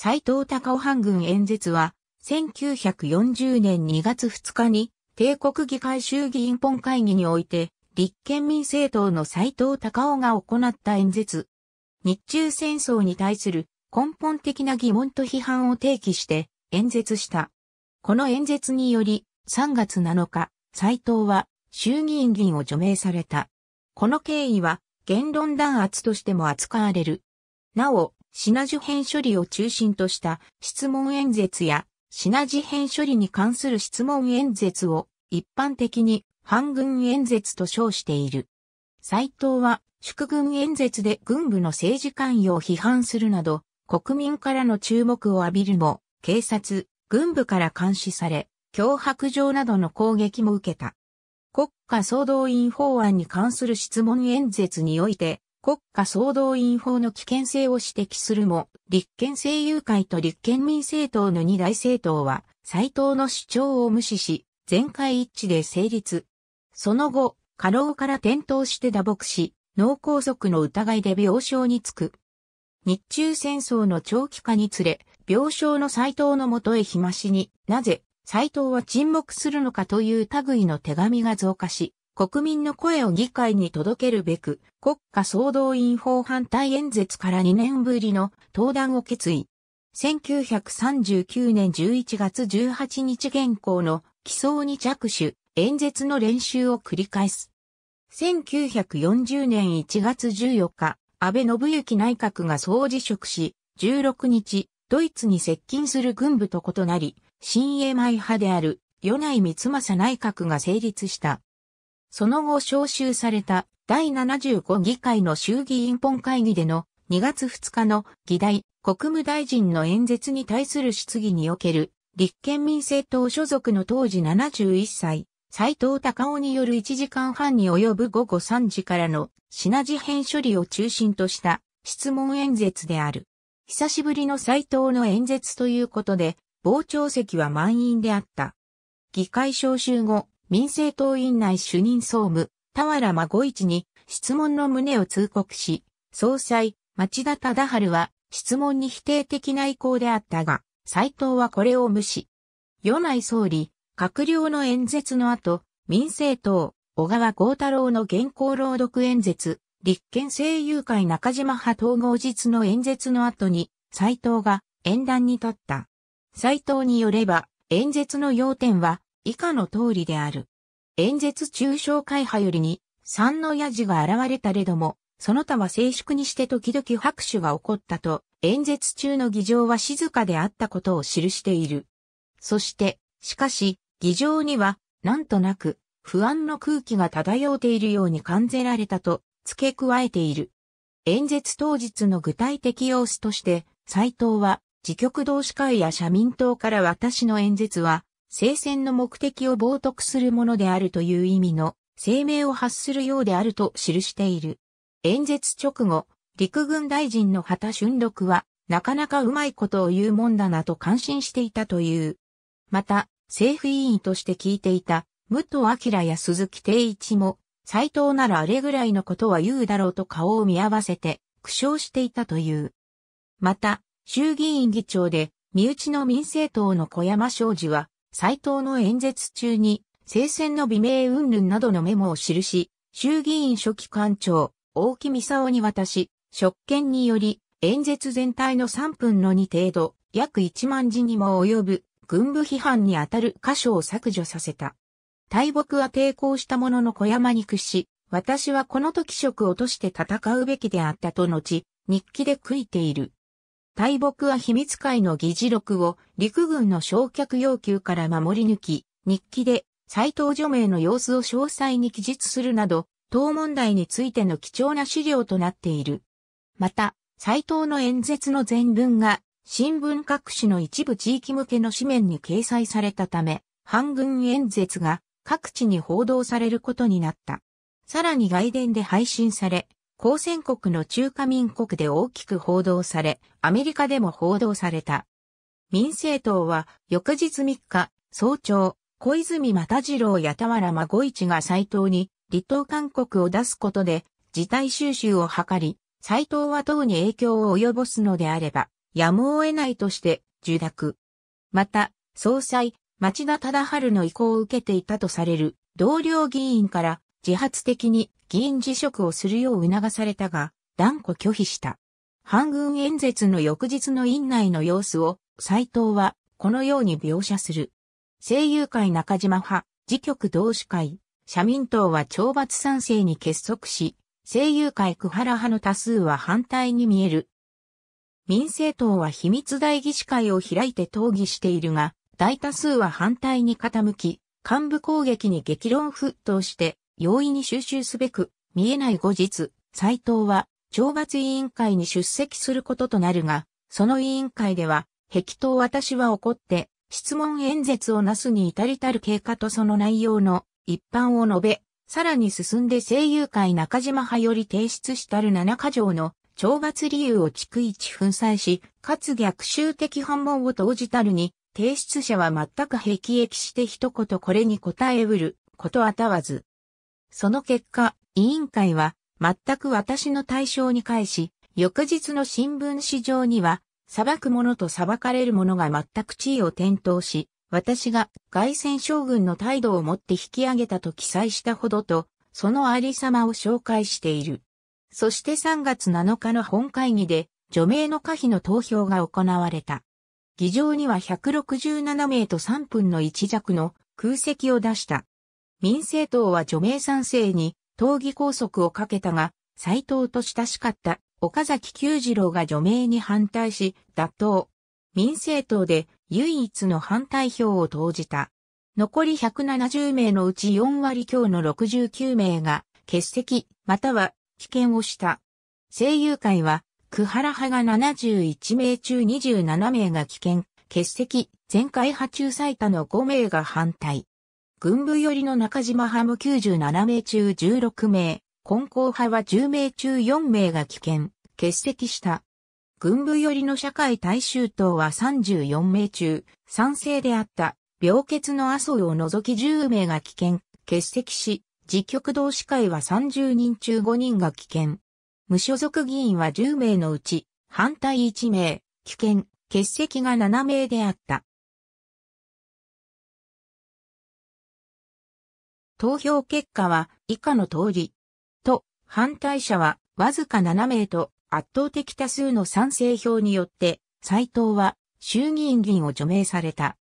斎藤隆夫半軍演説は、1940年2月2日に、帝国議会衆議院本会議において、立憲民政党の斎藤隆夫が行った演説。日中戦争に対する根本的な疑問と批判を提起して演説した。この演説により、3月7日、斎藤は衆議院議員を除名された。この経緯は言論弾圧としても扱われる。なお、品事変処理を中心とした質問演説や品事変処理に関する質問演説を一般的に反軍演説と称している。斎藤は祝軍演説で軍部の政治関与を批判するなど国民からの注目を浴びるも警察、軍部から監視され脅迫状などの攻撃も受けた。国家総動員法案に関する質問演説において、国家総動員法の危険性を指摘するも、立憲政友会と立憲民政党の二大政党は、斎藤の主張を無視し、全会一致で成立。その後、過労から転倒して打撲し、脳梗塞の疑いで病床につく。日中戦争の長期化につれ、病床の斎藤のもとへ日増しに、なぜ、斎藤は沈黙するのかという類の手紙が増加し、国民の声を議会に届けるべく、国家総動員法反対演説から2年ぶりの登壇を決意。1939年11月18日現行の起草に着手、演説の練習を繰り返す。1940年1月14日、安倍信行内閣が総辞職し、16日、ドイツに接近する軍部と異なり、新英米派である、与内光政内閣が成立した。その後召集された第75議会の衆議院本会議での2月2日の議題国務大臣の演説に対する質疑における立憲民政党所属の当時71歳、斎藤隆夫による1時間半に及ぶ午後3時からの品事変処理を中心とした質問演説である。久しぶりの斎藤の演説ということで、傍聴席は満員であった。議会招集後、民政党院内主任総務、田原孫一に質問の旨を通告し、総裁、町田忠春は質問に否定的な意向であったが、斎藤はこれを無視。与内総理、閣僚の演説の後、民政党、小川豪太郎の現行朗読演説、立憲政友会中島派統合実の演説の後に、斎藤が演壇に立った。斎藤によれば、演説の要点は、以下の通りである。演説中小会派よりに、三の矢字が現れたれども、その他は静粛にして時々拍手が起こったと、演説中の議場は静かであったことを記している。そして、しかし、議場には、なんとなく、不安の空気が漂っているように感じられたと、付け加えている。演説当日の具体的様子として、斎藤は、自局同士会や社民党から私の演説は、聖戦の目的を冒涜するものであるという意味の声明を発するようであると記している。演説直後、陸軍大臣の畑俊六は、なかなかうまいことを言うもんだなと感心していたという。また、政府委員として聞いていた、武藤明や鈴木定一も、斎藤ならあれぐらいのことは言うだろうと顔を見合わせて苦笑していたという。また、衆議院議長で身内の民政党の小山昌司は斎藤の演説中に、聖戦の美名云々などのメモを記し、衆議院初期官庁、大木美夫に渡し、職権により、演説全体の3分の2程度、約1万字にも及ぶ、軍部批判にあたる箇所を削除させた。大木は抵抗したものの小山に屈し、私はこの時職を落として戦うべきであったと後、日記で悔いている。大木は秘密会の議事録を陸軍の焼却要求から守り抜き、日記で斎藤除名の様子を詳細に記述するなど、党問題についての貴重な資料となっている。また、斎藤の演説の全文が新聞各紙の一部地域向けの紙面に掲載されたため、反軍演説が各地に報道されることになった。さらに外伝で配信され、交戦国の中華民国で大きく報道され、アメリカでも報道された。民政党は、翌日3日、早朝、小泉又次郎や田原孫一が斎藤に、離党勧告を出すことで、事態収集を図り、斎藤は党に影響を及ぼすのであれば、やむを得ないとして、受諾。また、総裁、町田忠春の意向を受けていたとされる、同僚議員から、自発的に議員辞職をするよう促されたが、断固拒否した。反軍演説の翌日の院内の様子を、斎藤は、このように描写する。声優会中島派、辞局同志会、社民党は懲罰賛成に結束し、声優会久原派の多数は反対に見える。民政党は秘密大議士会を開いて討議しているが、大多数は反対に傾き、幹部攻撃に激論沸騰して、容易に収集すべく、見えない後日、斎藤は、懲罰委員会に出席することとなるが、その委員会では、壁頭私は怒って、質問演説をなすに至りたる経過とその内容の一般を述べ、さらに進んで声優会中島派より提出したる7カ条の懲罰理由を逐一粉砕し、かつ逆襲的反問を投じたるに、提出者は全く辟易して一言これに答えうることあたわず。その結果、委員会は全く私の対象に返し、翌日の新聞紙上には、裁く者と裁かれる者が全く地位を転倒し、私が外戦将軍の態度をもって引き上げたと記載したほどと、そのありさまを紹介している。そして3月7日の本会議で、除名の可否の投票が行われた。議場には167名と3分の1弱の空席を出した。民政党は除名賛成に、党議拘束をかけたが、斎藤と親しかった岡崎久次郎が除名に反対し、打倒。民政党で唯一の反対票を投じた。残り170名のうち4割強の69名が欠席または棄権をした。声優会は、久原派が71名中27名が棄権、欠席、全会派中最多の5名が反対。軍部寄りの中島派も97名中16名、根交派は10名中4名が危険、欠席した。軍部寄りの社会大衆党は34名中、賛成であった、病欠の麻生を除き10名が危険、欠席し、自局同士会は30人中5人が危険。無所属議員は10名のうち、反対1名、危険、欠席が7名であった。投票結果は以下の通り。と、反対者はわずか7名と圧倒的多数の賛成票によって、斎藤は衆議院議員を除名された。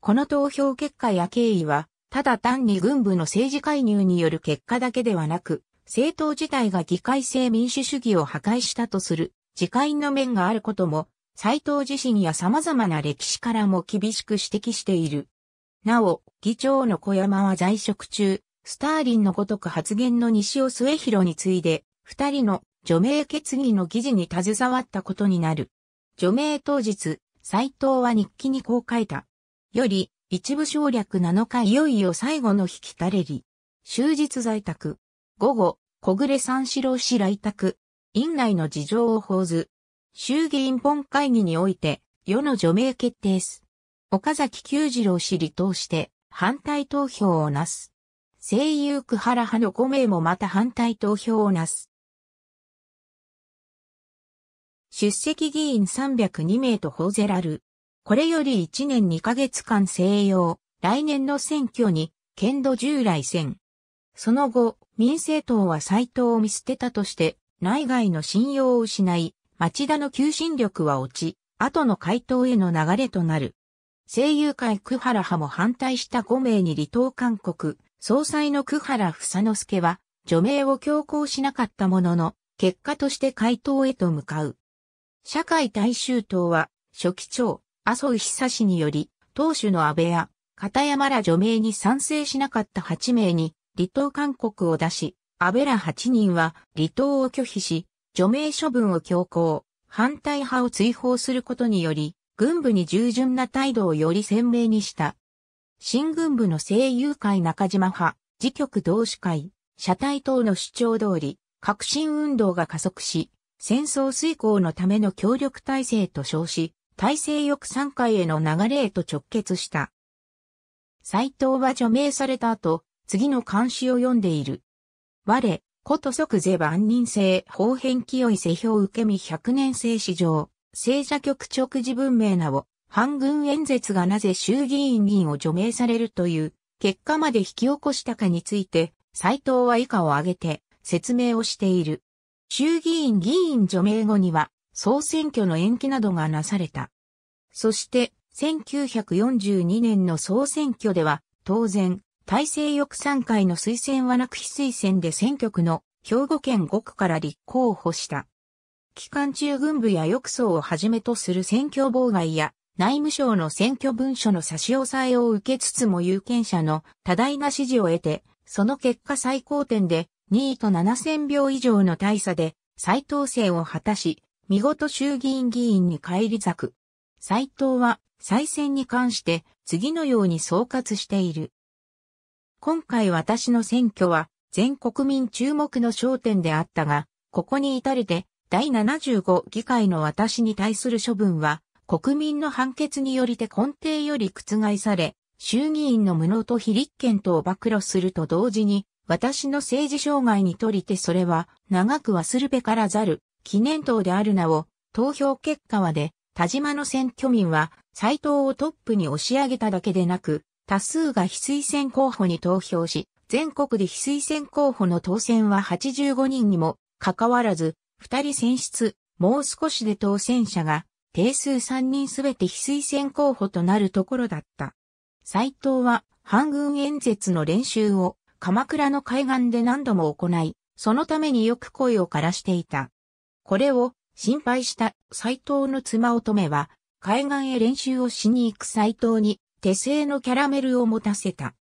この投票結果や経緯は、ただ単に軍部の政治介入による結果だけではなく、政党自体が議会制民主主義を破壊したとする、自戒の面があることも、斎藤自身や様々な歴史からも厳しく指摘している。なお、議長の小山は在職中、スターリンのごとく発言の西尾末広に次いで、二人の除名決議の議事に携わったことになる。除名当日、斎藤は日記にこう書いた。より、一部省略7日いよいよ最後の引きたれり。終日在宅。午後、小暮三四郎氏来宅。院内の事情を報ず。衆議院本会議において、世の除名決定す。岡崎久次郎氏離党して反対投票をなす。声優久原派の5名もまた反対投票をなす。出席議員302名と報ぜらる。これより1年2ヶ月間静養、来年の選挙に、剣道従来選。その後、民政党は斎藤を見捨てたとして、内外の信用を失い、町田の求心力は落ち、後の回答への流れとなる。声優会久原派も反対した5名に離党勧告、総裁の久原房之助は、除名を強行しなかったものの、結果として回答へと向かう。社会大衆党は、初期長、麻生久氏により、党首の安倍や、片山ら除名に賛成しなかった8名に、離党勧告を出し、安倍ら8人は離党を拒否し、除名処分を強行、反対派を追放することにより、軍部に従順な態度をより鮮明にした。新軍部の声優会中島派、自局同志会、社体等の主張通り、革新運動が加速し、戦争遂行のための協力体制と称し、体制翼三会への流れへと直結した。斎藤は除名された後、次の監視を読んでいる。我、古都即是万人制、法変清い世評受け身百年制史上、政者局直事文明なを、反軍演説がなぜ衆議院議員を除名されるという結果まで引き起こしたかについて、斎藤は以下を挙げて説明をしている。衆議院議員除名後には、総選挙の延期などがなされた。そして、1942年の総選挙では、当然、大政翼3会の推薦はなく非推薦で選挙区の兵庫県5区から立候補した。期間中軍部や浴槽をはじめとする選挙妨害や内務省の選挙文書の差し押さえを受けつつも有権者の多大な支持を得て、その結果最高点で2位と7000票以上の大差で再当選を果たし、見事衆議院議員に返り咲く。斎藤は再選に関して次のように総括している。今回私の選挙は全国民注目の焦点であったが、ここに至るて第75議会の私に対する処分は、国民の判決によりて根底より覆され、衆議院の無能と非立憲とを暴露すると同時に、私の政治障害にとりてそれは、長く忘るべからざる、記念党であるなを、投票結果はで、田島の選挙民は、斎藤をトップに押し上げただけでなく、多数が非推薦候補に投票し、全国で非推薦候補の当選は85人にも、かかわらず、二人選出、もう少しで当選者が、定数三人すべて非推薦候補となるところだった。斎藤は、反軍演説の練習を、鎌倉の海岸で何度も行い、そのためによく声を枯らしていた。これを、心配した斎藤の妻乙女は、海岸へ練習をしに行く斎藤に、手製のキャラメルを持たせた。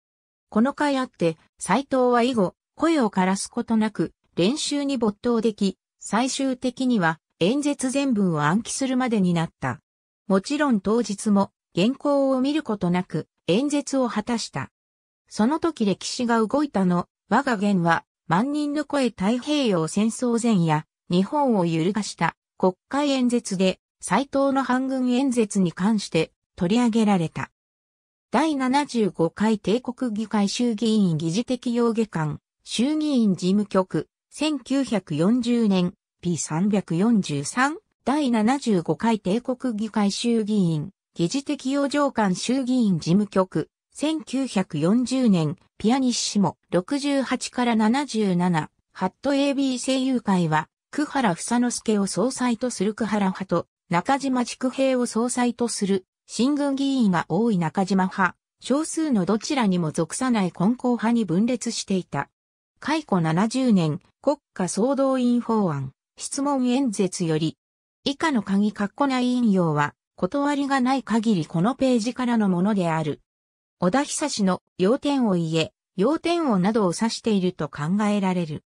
この回あって、斎藤は以後、声を枯らすことなく、練習に没頭でき、最終的には演説全文を暗記するまでになった。もちろん当日も原稿を見ることなく演説を果たした。その時歴史が動いたの、我が言は万人の声太平洋戦争前夜、日本を揺るがした国会演説で斎藤の反軍演説に関して取り上げられた。第75回帝国議会衆議院議事的用下官、衆議院事務局、1940年 P343 第75回帝国議会衆議院議事的要上官衆議院事務局1940年ピアニッシモ68から77ハット AB 声優会は久原房之助を総裁とする久原派と中島畜平を総裁とする新軍議員が多い中島派少数のどちらにも属さない根高派に分裂していた。解雇70年国家総動員法案質問演説より以下の鍵括弧内引用は断りがない限りこのページからのものである。小田久志の要点を言え、要点をなどを指していると考えられる。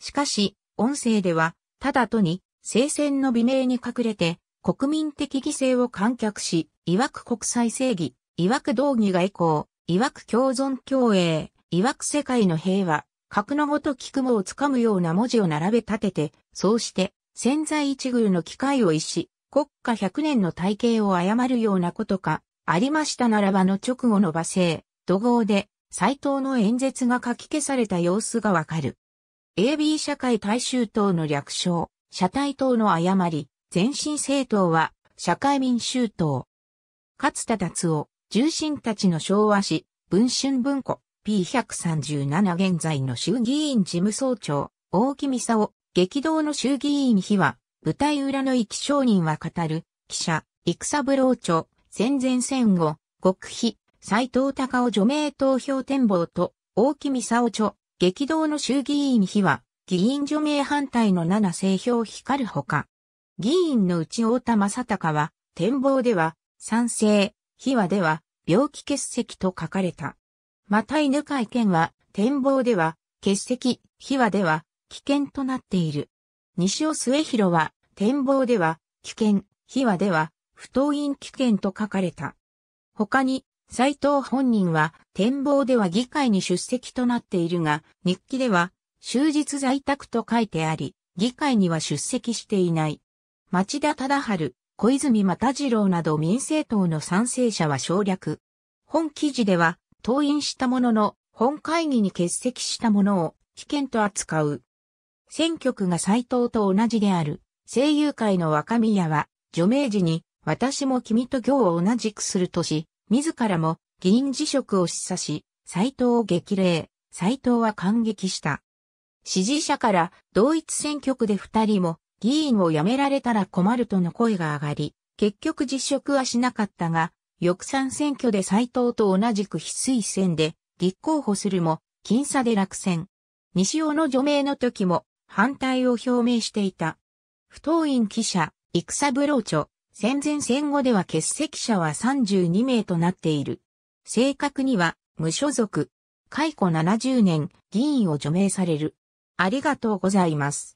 しかし、音声では、ただとに、聖戦の美名に隠れて、国民的犠牲を観客し、いわく国際正義、いわく道義外交、いわく共存共栄、いわく世界の平和、格のごとき雲をつかむような文字を並べ立てて、そうして、潜在一遇の機会を意し、国家百年の体系を誤るようなことか、ありましたならばの直後の罵声、怒号で、斎藤の演説が書き消された様子がわかる。AB 社会大衆党の略称、社体党の誤り、前進政党は、社会民衆党。勝田達夫、重臣たちの昭和史、文春文庫。P137 現在の衆議院事務総長、大木美佐夫、激動の衆議院秘話、舞台裏の生き商人は語る、記者、育三郎著、戦前戦後、極秘、斎藤隆夫除名投票展望と、大木美佐夫著、激動の衆議院秘話、議員除名反対の七政票光るほか、議員のうち太田正隆は、展望では、賛成、秘話では、病気欠席と書かれた。また犬会見は、展望では、欠席、秘話では、危険となっている。西尾末広は、展望では、危険、秘話では、不当院危険と書かれた。他に、斎藤本人は、展望では議会に出席となっているが、日記では、終日在宅と書いてあり、議会には出席していない。町田忠春、小泉又次郎など民政党の賛成者は省略。本記事では、登院したものの、本会議に欠席したものを危険と扱う。選挙区が斎藤と同じである、声優会の若宮は、除名時に、私も君と行を同じくするとし、自らも議員辞職を示唆し、斎藤を激励、斎藤は感激した。支持者から同一選挙区で二人も議員を辞められたら困るとの声が上がり、結局辞職はしなかったが、翌3選挙で斎藤と同じく翡翠戦で立候補するも、僅差で落選。西尾の除名の時も反対を表明していた。不当院記者、戦三郎著、戦前戦後では欠席者は32名となっている。正確には、無所属。解雇70年、議員を除名される。ありがとうございます。